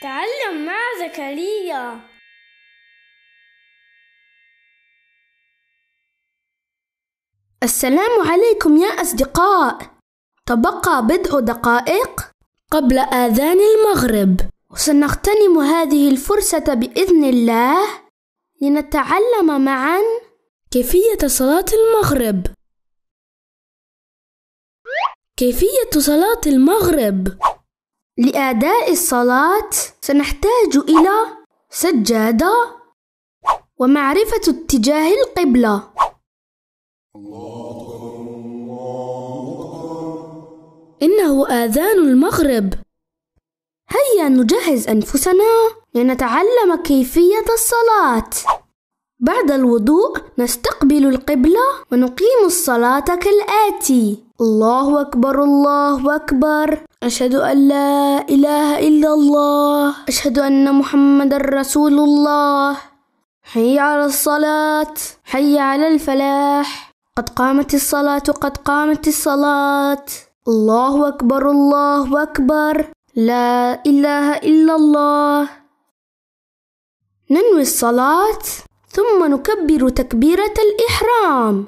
تعلم مع زكريا السلام عليكم يا أصدقاء تبقى بضع دقائق قبل آذان المغرب وسنغتنم هذه الفرصة بإذن الله لنتعلم معا كيفية صلاة المغرب كيفية صلاة المغرب لأداء الصلاة سنحتاج إلى سجادة ومعرفة اتجاه القبلة إنه آذان المغرب هيا نجهز أنفسنا لنتعلم كيفية الصلاة بعد الوضوء نستقبل القبلة ونقيم الصلاة كالآتي الله أكبر الله أكبر أشهد أن لا إله إلا الله أشهد أن محمد رسول الله حي على الصلاة حي على الفلاح قد قامت الصلاة قد قامت الصلاة الله أكبر الله أكبر لا إله إلا الله ننوي الصلاة ثم نكبر تكبيرة الإحرام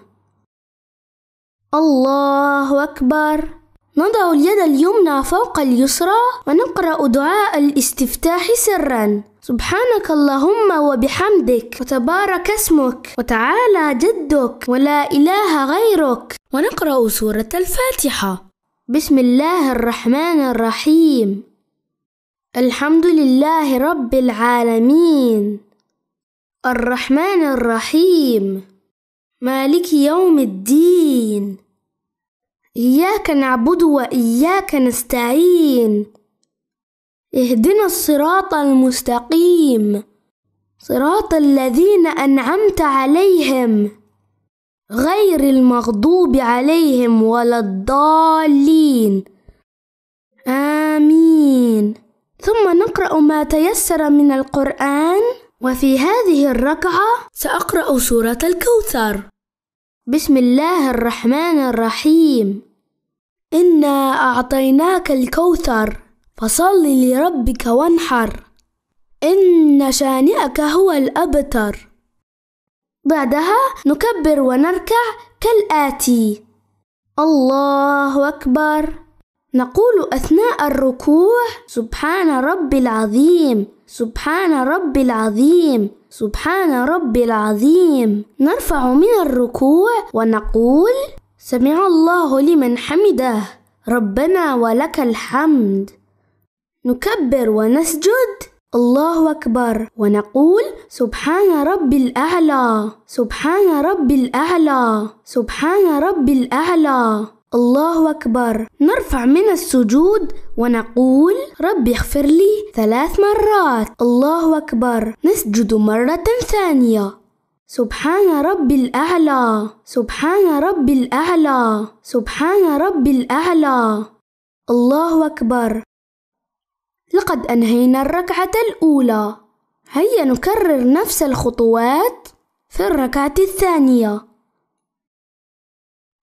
الله أكبر نضع اليد اليمنى فوق اليسرى ونقرأ دعاء الاستفتاح سرا سبحانك اللهم وبحمدك وتبارك اسمك وتعالى جدك ولا إله غيرك ونقرأ سورة الفاتحة بسم الله الرحمن الرحيم الحمد لله رب العالمين الرحمن الرحيم مالك يوم الدين إياك نعبد وإياك نستعين اهدنا الصراط المستقيم صراط الذين أنعمت عليهم غير المغضوب عليهم ولا الضالين آمين ثم نقرأ ما تيسر من القرآن وفي هذه الركعة سأقرأ سورة الكوثر بسم الله الرحمن الرحيم إنا أعطيناك الكوثر فصل لربك وانحر إن شانئك هو الأبتر بعدها نكبر ونركع كالآتي الله أكبر نقول أثناء الركوع سبحان ربي العظيم سبحان ربي العظيم سبحان ربي العظيم نرفع من الركوع ونقول سمع الله لمن حمده ربنا ولك الحمد نكبر ونسجد الله أكبر ونقول سبحان ربي الأعلى سبحان ربي الأعلى سبحان ربي الأعلى الله أكبر نرفع من السجود ونقول رب اغفر لي ثلاث مرات الله أكبر نسجد مرة ثانية سبحان ربي الأعلى سبحان ربي الأعلى سبحان ربي الأعلى الله أكبر لقد أنهينا الركعة الأولى هيا نكرر نفس الخطوات في الركعة الثانية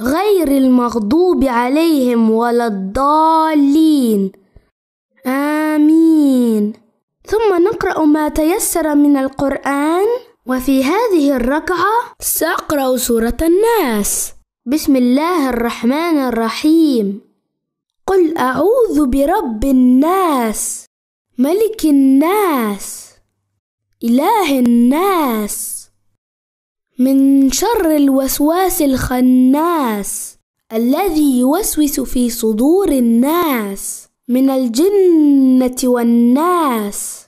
غير المغضوب عليهم ولا الضالين آمين ثم نقرأ ما تيسر من القرآن وفي هذه الركعة سأقرأ سورة الناس بسم الله الرحمن الرحيم قل أعوذ برب الناس ملك الناس إله الناس من شر الوسواس الخناس الذي يوسوس في صدور الناس من الجنة والناس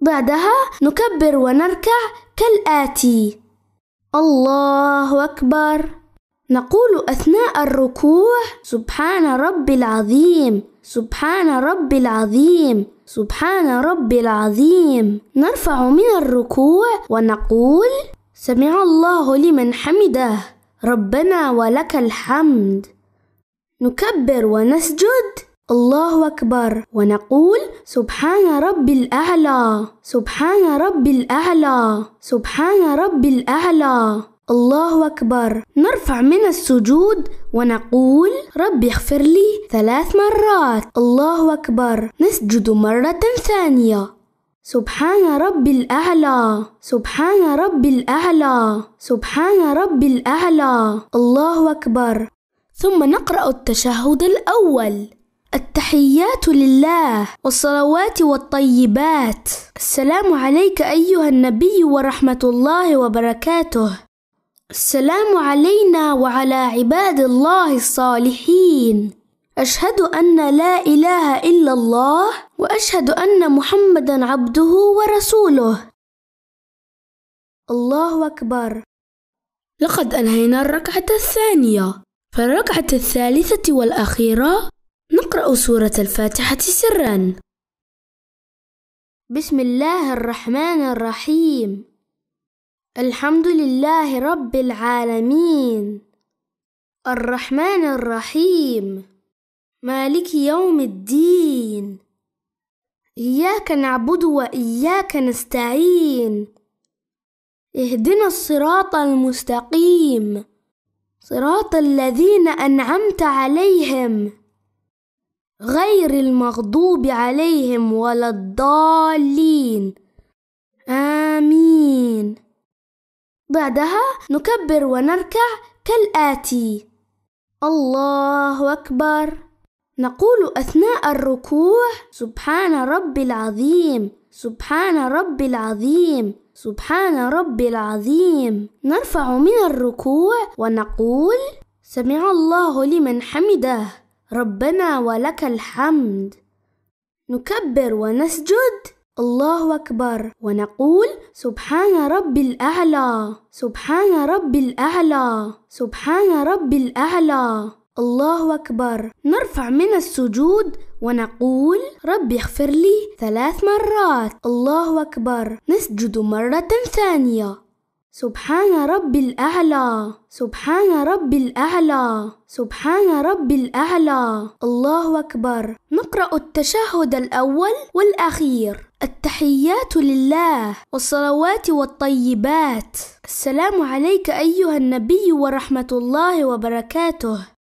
بعدها نكبر ونركع كالآتي الله أكبر نقول أثناء الركوع سبحان ربي العظيم سبحان ربي العظيم سبحان ربي العظيم نرفع من الركوع ونقول سمع الله لمن حمده ربنا ولك الحمد نكبر ونسجد الله أكبر ونقول سبحان ربي الأعلى سبحان ربي الأعلى سبحان ربي الأعلى الله أكبر نرفع من السجود ونقول رب اغفر لي ثلاث مرات الله أكبر نسجد مرة ثانية سبحان رب الأعلى سبحان رب الأعلى سبحان رب الأعلى الله أكبر ثم نقرأ التشهد الأول التحيات لله والصلوات والطيبات السلام عليك أيها النبي ورحمة الله وبركاته السلام علينا وعلى عباد الله الصالحين أشهد أن لا إله إلا الله واشهد ان محمدا عبده ورسوله الله اكبر لقد انهينا الركعه الثانيه في الركعه الثالثه والاخيره نقرا سوره الفاتحه سرا بسم الله الرحمن الرحيم الحمد لله رب العالمين الرحمن الرحيم مالك يوم الدين إياك نعبد وإياك نستعين اهدنا الصراط المستقيم صراط الذين أنعمت عليهم غير المغضوب عليهم ولا الضالين آمين بعدها نكبر ونركع كالآتي الله أكبر نقول أثناء الركوع سبحان ربي العظيم سبحان ربي العظيم سبحان ربي العظيم نرفع من الركوع ونقول سمع الله لمن حمده ربنا ولك الحمد نكبر ونسجد الله أكبر ونقول سبحان ربي الأعلى سبحان ربي الأعلى سبحان ربي الأعلى الله أكبر نرفع من السجود ونقول رب اغفر لي ثلاث مرات الله أكبر نسجد مرة ثانية سبحان ربي الأعلى سبحان ربي الأعلى سبحان ربي الأعلى الله أكبر نقرأ التشهد الأول والأخير التحيات لله والصلوات والطيبات السلام عليك أيها النبي ورحمة الله وبركاته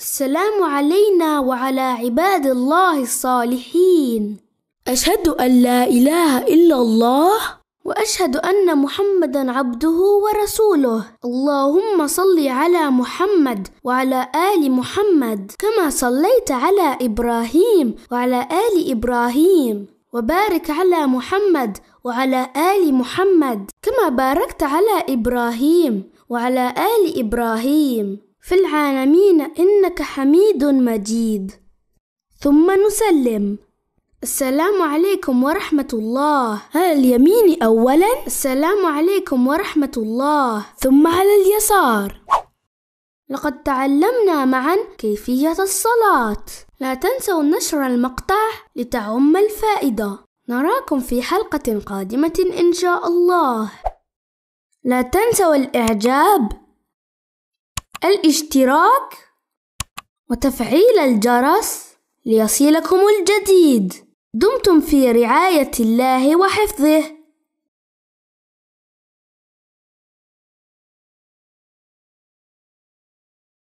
السلام علينا وعلى عباد الله الصالحين أشهد أن لا إله إلا الله وأشهد أن محمدا عبده ورسوله اللهم صل على محمد وعلى آل محمد كما صليت على إبراهيم وعلى آل إبراهيم وبارك على محمد وعلى آل محمد كما باركت على إبراهيم وعلى آل إبراهيم في العالمين إنك حميد مجيد ثم نسلم السلام عليكم ورحمة الله على اليمين أولا السلام عليكم ورحمة الله ثم على اليسار لقد تعلمنا معا كيفية الصلاة لا تنسوا نشر المقطع لتعم الفائدة نراكم في حلقة قادمة إن شاء الله لا تنسوا الإعجاب الاشتراك وتفعيل الجرس ليصلكم الجديد دمتم في رعاية الله وحفظه